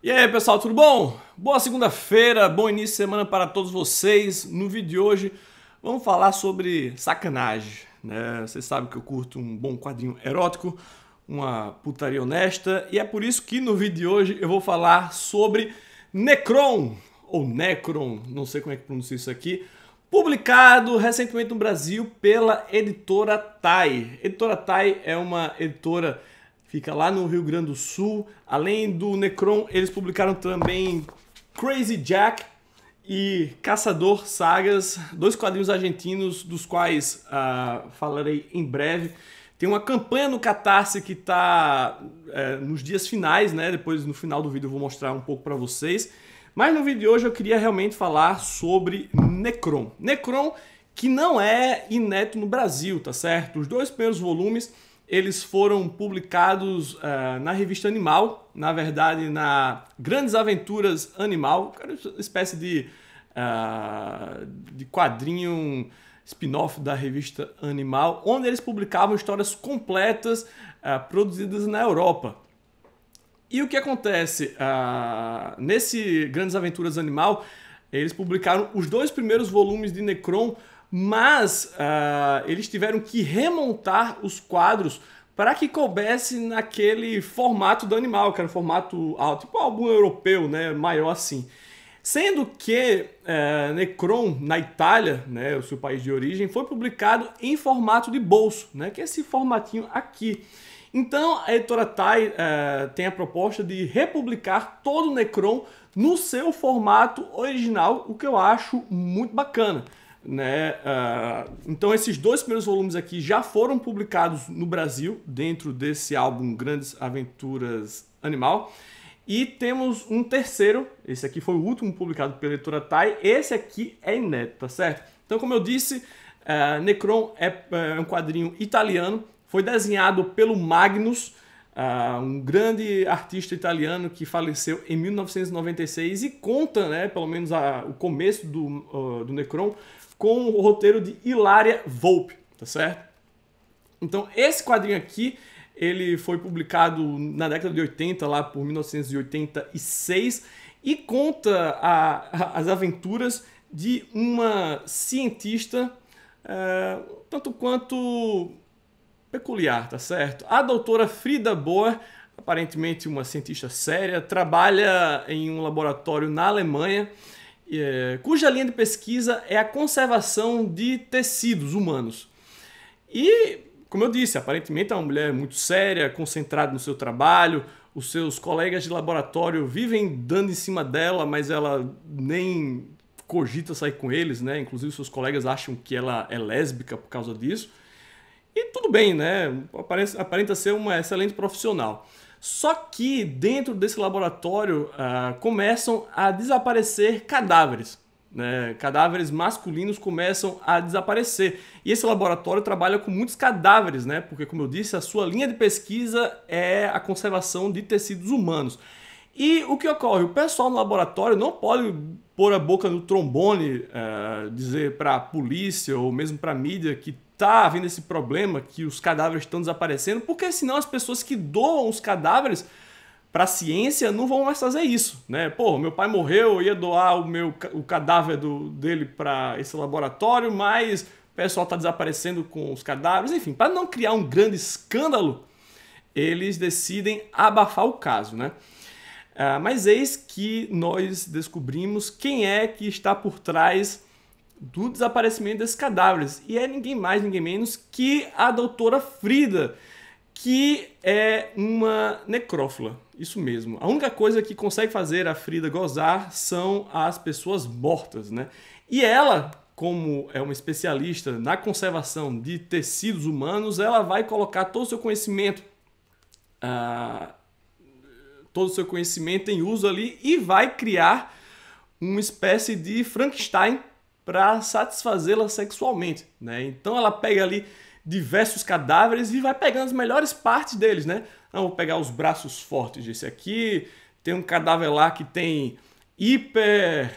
E aí pessoal, tudo bom? Boa segunda-feira, bom início de semana para todos vocês. No vídeo de hoje vamos falar sobre sacanagem. Né? Vocês sabem que eu curto um bom quadrinho erótico, uma putaria honesta, e é por isso que no vídeo de hoje eu vou falar sobre Necron, ou Necron, não sei como é que pronuncia isso aqui, publicado recentemente no Brasil pela editora Tai. Editora Tai é uma editora Fica lá no Rio Grande do Sul. Além do Necron, eles publicaram também Crazy Jack e Caçador Sagas, dois quadrinhos argentinos, dos quais uh, falarei em breve. Tem uma campanha no Catarse que está é, nos dias finais, né? Depois no final do vídeo eu vou mostrar um pouco para vocês. Mas no vídeo de hoje eu queria realmente falar sobre Necron. Necron que não é inédito no Brasil, tá certo? Os dois primeiros volumes eles foram publicados uh, na revista Animal, na verdade na Grandes Aventuras Animal, uma espécie de, uh, de quadrinho spin-off da revista Animal, onde eles publicavam histórias completas uh, produzidas na Europa. E o que acontece? nesse Grandes Aventuras Animal, eles publicaram os dois primeiros volumes de Necron mas uh, eles tiveram que remontar os quadros para que coubesse naquele formato do animal, que era um formato alto, tipo um álbum europeu, né, maior assim. Sendo que uh, Necron, na Itália, né, o seu país de origem, foi publicado em formato de bolso, né, que é esse formatinho aqui. Então a editora Tai uh, eh, tem a proposta de republicar todo o Necron no seu formato original, o que eu acho muito bacana. Né? Uh, então, esses dois primeiros volumes aqui já foram publicados no Brasil, dentro desse álbum Grandes Aventuras Animal. E temos um terceiro, esse aqui foi o último publicado pela editora TAI, esse aqui é inédito, tá certo? Então, como eu disse, uh, Necron é, é um quadrinho italiano, foi desenhado pelo Magnus, Uh, um grande artista italiano que faleceu em 1996 e conta, né, pelo menos a, o começo do, uh, do Necron, com o roteiro de Hilaria Volpe, tá certo? Então, esse quadrinho aqui, ele foi publicado na década de 80, lá por 1986, e conta a, a, as aventuras de uma cientista, uh, tanto quanto peculiar, tá certo? A doutora Frida Boer, aparentemente uma cientista séria, trabalha em um laboratório na Alemanha é, cuja linha de pesquisa é a conservação de tecidos humanos. E, como eu disse, aparentemente é uma mulher muito séria, concentrada no seu trabalho, os seus colegas de laboratório vivem dando em cima dela, mas ela nem cogita sair com eles, né? Inclusive seus colegas acham que ela é lésbica por causa disso. E tudo bem, né? Aparenta, aparenta ser uma excelente profissional. Só que dentro desse laboratório ah, começam a desaparecer cadáveres. Né? Cadáveres masculinos começam a desaparecer. E esse laboratório trabalha com muitos cadáveres, né? Porque, como eu disse, a sua linha de pesquisa é a conservação de tecidos humanos. E o que ocorre? O pessoal no laboratório não pode pôr a boca no trombone, é, dizer para a polícia ou mesmo para a mídia que tá havendo esse problema, que os cadáveres estão desaparecendo, porque senão as pessoas que doam os cadáveres para a ciência não vão mais fazer isso, né? Pô, meu pai morreu, eu ia doar o meu o cadáver do, dele para esse laboratório, mas o pessoal tá desaparecendo com os cadáveres, enfim, para não criar um grande escândalo, eles decidem abafar o caso, né? Ah, mas eis que nós descobrimos quem é que está por trás do desaparecimento desses cadáveres. E é ninguém mais, ninguém menos que a doutora Frida, que é uma necrófila. Isso mesmo. A única coisa que consegue fazer a Frida gozar são as pessoas mortas, né? E ela, como é uma especialista na conservação de tecidos humanos, ela vai colocar todo o seu conhecimento ah, todo o seu conhecimento em uso ali e vai criar uma espécie de Frankenstein para satisfazê-la sexualmente, né? Então ela pega ali diversos cadáveres e vai pegando as melhores partes deles, né? Não, ah, vou pegar os braços fortes desse aqui, tem um cadáver lá que tem hiper...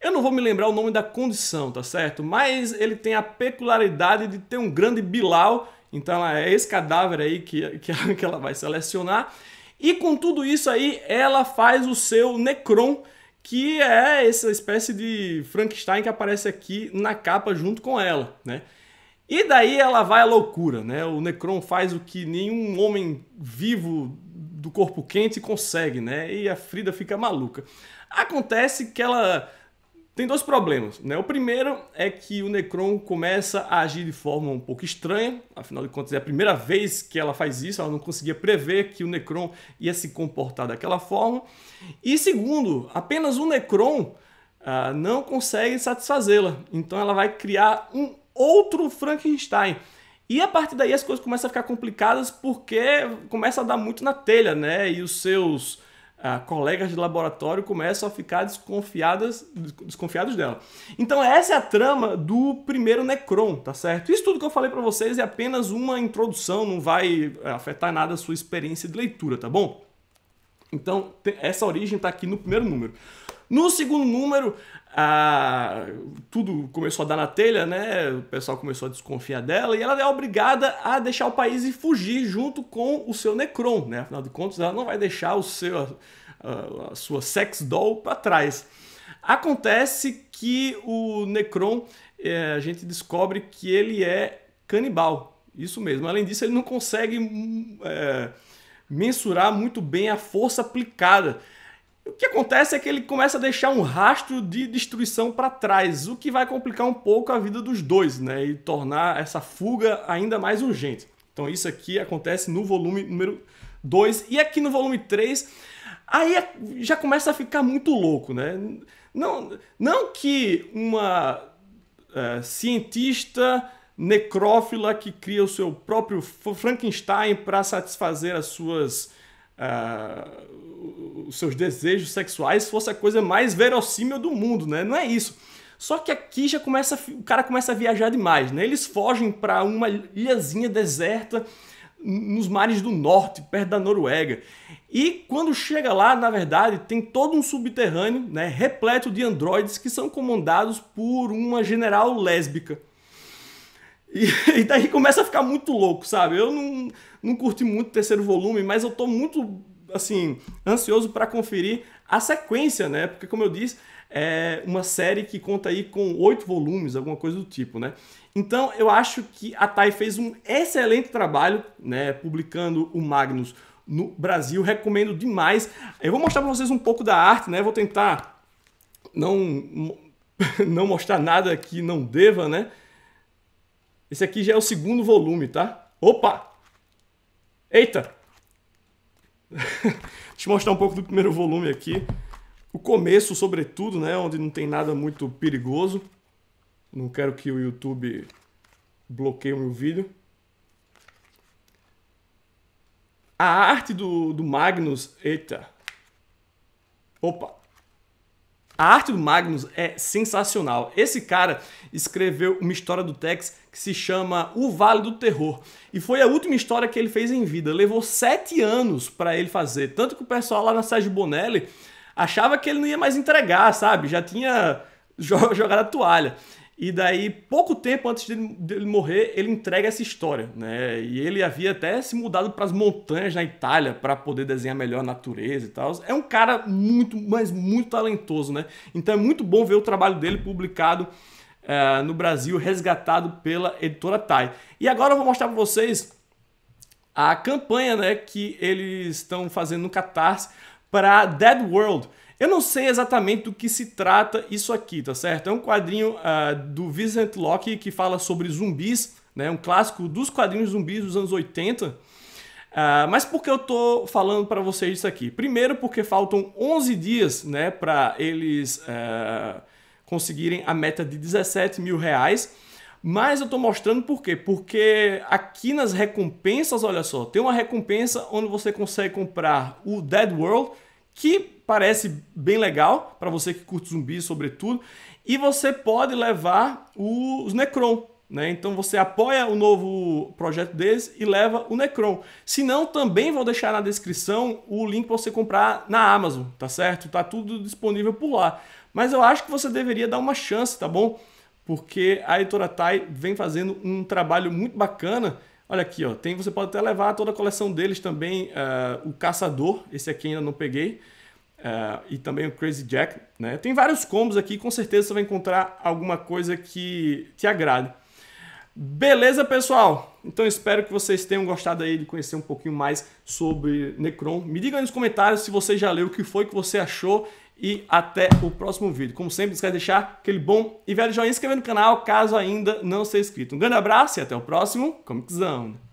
Eu não vou me lembrar o nome da condição, tá certo? Mas ele tem a peculiaridade de ter um grande bilau, então é esse cadáver aí que, que, que ela vai selecionar e com tudo isso aí, ela faz o seu Necron, que é essa espécie de Frankenstein que aparece aqui na capa junto com ela, né? E daí ela vai à loucura, né? O Necron faz o que nenhum homem vivo do corpo quente consegue, né? E a Frida fica maluca. Acontece que ela tem dois problemas, né? O primeiro é que o Necron começa a agir de forma um pouco estranha, afinal de contas é a primeira vez que ela faz isso, ela não conseguia prever que o Necron ia se comportar daquela forma. E segundo, apenas o Necron ah, não consegue satisfazê-la, então ela vai criar um outro Frankenstein. E a partir daí as coisas começam a ficar complicadas porque começa a dar muito na telha, né? E os seus a ah, colegas de laboratório começam a ficar desconfiadas, desconfiados dela. Então essa é a trama do primeiro Necron, tá certo? Isso tudo que eu falei para vocês é apenas uma introdução, não vai eh, afetar nada a sua experiência de leitura, tá bom? Então essa origem está aqui no primeiro número. No segundo número, a... tudo começou a dar na telha, né? O pessoal começou a desconfiar dela e ela é obrigada a deixar o país e fugir junto com o seu Necron, né? Afinal de contas, ela não vai deixar o seu, a, a sua sex doll para trás. Acontece que o Necron, é, a gente descobre que ele é canibal. Isso mesmo. Além disso, ele não consegue hum, é, mensurar muito bem a força aplicada o que acontece é que ele começa a deixar um rastro de destruição para trás, o que vai complicar um pouco a vida dos dois, né? E tornar essa fuga ainda mais urgente. Então isso aqui acontece no volume número 2 e aqui no volume 3 aí é, já começa a ficar muito louco, né? Não, não que uma é, cientista necrófila que cria o seu próprio Frankenstein para satisfazer as suas uh, os seus desejos sexuais fosse a coisa mais verossímil do mundo, né? Não é isso. Só que aqui já começa, o cara começa a viajar demais, né? Eles fogem para uma ilhazinha deserta nos mares do norte, perto da Noruega. E quando chega lá, na verdade, tem todo um subterrâneo, né, repleto de androides que são comandados por uma general lésbica. E, e, daí começa a ficar muito louco, sabe? Eu não, não curti muito o terceiro volume, mas eu tô muito, assim, ansioso para conferir a sequência, né? Porque, como eu disse, é uma série que conta aí com oito volumes, alguma coisa do tipo, né? Então, eu acho que a Thay fez um excelente trabalho, né? Publicando o Magnus no Brasil. Recomendo demais. Eu vou mostrar para vocês um pouco da arte, né? Vou tentar não, não mostrar nada que não deva, né? Esse aqui já é o segundo volume, tá? Opa! Eita! Deixa eu mostrar um pouco do primeiro volume aqui. O começo, sobretudo, né? Onde não tem nada muito perigoso. Não quero que o YouTube bloqueie o meu vídeo. A arte do, do Magnus. Eita! Opa! A arte do Magnus é sensacional. Esse cara escreveu uma história do Tex que se chama O Vale do Terror. E foi a última história que ele fez em vida. Levou sete anos para ele fazer. Tanto que o pessoal lá na Sérgio Bonelli achava que ele não ia mais entregar, sabe? Já tinha jogado a toalha. E daí, pouco tempo antes dele, morrer, ele entrega essa história, né? E ele havia até se mudado para as montanhas na Itália para poder desenhar melhor a natureza e tal. É um cara muito, mas muito talentoso, né? Então é muito bom ver o trabalho dele publicado uh, no Brasil, resgatado pela editora Thai. E agora eu vou mostrar para vocês a campanha né, que eles estão fazendo no Catarse para Dead World. Eu não sei exatamente do que se trata isso aqui, tá certo? É um quadrinho uh, do Vincent Locke que fala sobre zumbis, né? Um clássico dos quadrinhos zumbis dos anos 80. Uh, ah, mas por que eu tô falando para vocês isso aqui? Primeiro porque faltam 11 dias, né, para eles uh, conseguirem a meta de 17 mil reais. Mas eu tô mostrando por quê? Porque aqui nas recompensas, olha só, tem uma recompensa onde você consegue comprar o Dead World, que parece bem legal para você que curte zumbi, sobretudo. E você pode levar os Necron, né? Então você apoia o novo projeto deles e leva o Necron. Se não, também vou deixar na descrição o link para você comprar na Amazon, tá certo? Tá tudo disponível por lá. Mas eu acho que você deveria dar uma chance, tá bom? Porque a editora Tai vem fazendo um trabalho muito bacana Olha aqui, ó, tem, você pode até levar toda a coleção deles também, uh, o Caçador, esse aqui ainda não peguei, uh, e também o Crazy Jack. Né? Tem vários combos aqui, com certeza você vai encontrar alguma coisa que te agrade. Beleza, pessoal? Então espero que vocês tenham gostado aí de conhecer um pouquinho mais sobre Necron. Me diga aí nos comentários se você já leu, o que foi que você achou e até o próximo vídeo. Como sempre, não esquece de deixar aquele bom e velho joinha, se inscrever no canal caso ainda não seja inscrito. Um grande abraço e até o próximo Comic Zone.